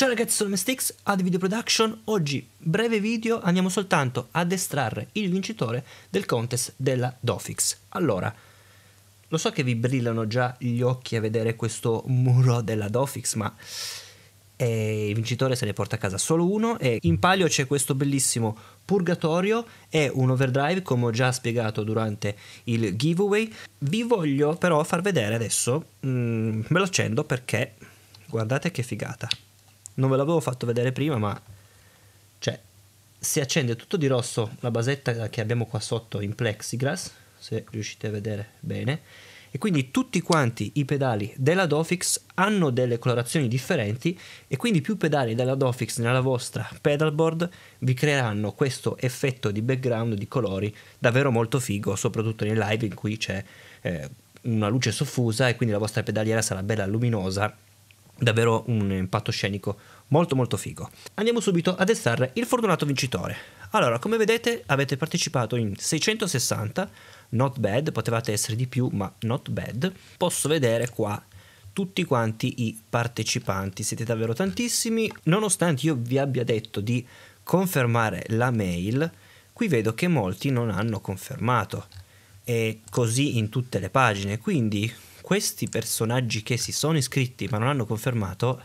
Ciao ragazzi, sono Mystix, ad Video Production. Oggi, breve video, andiamo soltanto ad estrarre il vincitore del contest della Dofix. Allora, lo so che vi brillano già gli occhi a vedere questo muro della Dofix, ma eh, il vincitore se ne porta a casa solo uno e in palio c'è questo bellissimo purgatorio e un overdrive come ho già spiegato durante il giveaway. Vi voglio però far vedere adesso, mm, me lo accendo perché guardate che figata non ve l'avevo fatto vedere prima, ma cioè, si accende tutto di rosso la basetta che abbiamo qua sotto in plexiglass, se riuscite a vedere bene. E quindi tutti quanti i pedali della Dofix hanno delle colorazioni differenti e quindi più pedali della Dofix nella vostra pedalboard vi creeranno questo effetto di background di colori davvero molto figo, soprattutto nei live in cui c'è eh, una luce soffusa e quindi la vostra pedaliera sarà bella luminosa davvero un impatto scenico molto molto figo. Andiamo subito ad estrarre il fortunato vincitore. Allora, come vedete avete partecipato in 660, not bad, potevate essere di più, ma not bad. Posso vedere qua tutti quanti i partecipanti, siete davvero tantissimi. Nonostante io vi abbia detto di confermare la mail, qui vedo che molti non hanno confermato. E così in tutte le pagine, quindi questi personaggi che si sono iscritti ma non hanno confermato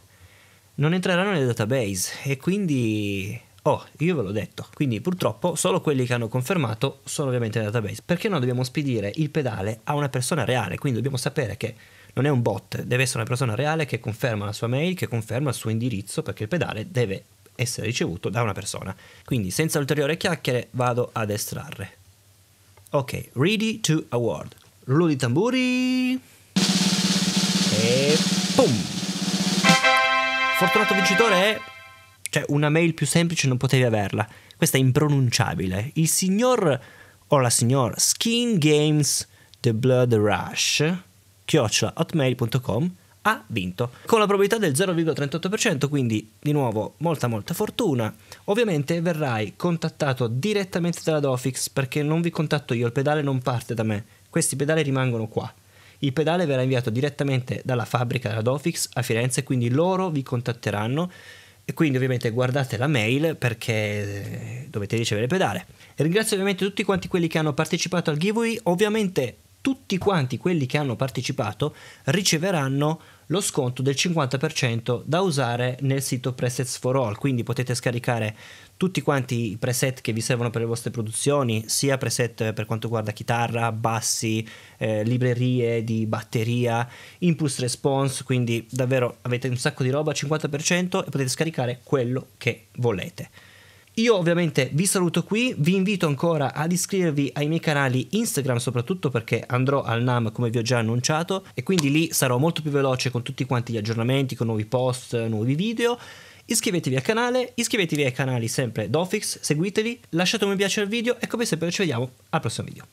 non entreranno nel database e quindi... Oh, io ve l'ho detto, quindi purtroppo solo quelli che hanno confermato sono ovviamente nel database, perché noi dobbiamo spedire il pedale a una persona reale, quindi dobbiamo sapere che non è un bot, deve essere una persona reale che conferma la sua mail, che conferma il suo indirizzo, perché il pedale deve essere ricevuto da una persona. Quindi senza ulteriori chiacchiere vado ad estrarre. Ok, ready to award. Rullo di tamburi. E boom! Fortunato vincitore è... Cioè, una mail più semplice non potevi averla. Questa è impronunciabile. Il signor o la signor Skin Games The Blood Rush chiocciola hotmail.com ha vinto con la probabilità del 0,38% quindi di nuovo molta molta fortuna ovviamente verrai contattato direttamente dalla Dofix perché non vi contatto io il pedale non parte da me questi pedali rimangono qua il pedale verrà inviato direttamente dalla fabbrica della Dofix a Firenze, quindi loro vi contatteranno e quindi ovviamente guardate la mail perché eh, dovete ricevere il pedale. E ringrazio ovviamente tutti quanti quelli che hanno partecipato al giveaway, ovviamente tutti quanti quelli che hanno partecipato riceveranno lo sconto del 50% da usare nel sito Presets for All, quindi potete scaricare tutti quanti i preset che vi servono per le vostre produzioni, sia preset per quanto riguarda chitarra, bassi, eh, librerie di batteria, impulse response, quindi davvero avete un sacco di roba, 50% e potete scaricare quello che volete. Io ovviamente vi saluto qui, vi invito ancora ad iscrivervi ai miei canali Instagram soprattutto perché andrò al NAM come vi ho già annunciato e quindi lì sarò molto più veloce con tutti quanti gli aggiornamenti, con nuovi post, nuovi video. Iscrivetevi al canale, iscrivetevi ai canali sempre Dofix, seguiteli, lasciate un mi piace al video e come sempre ci vediamo al prossimo video.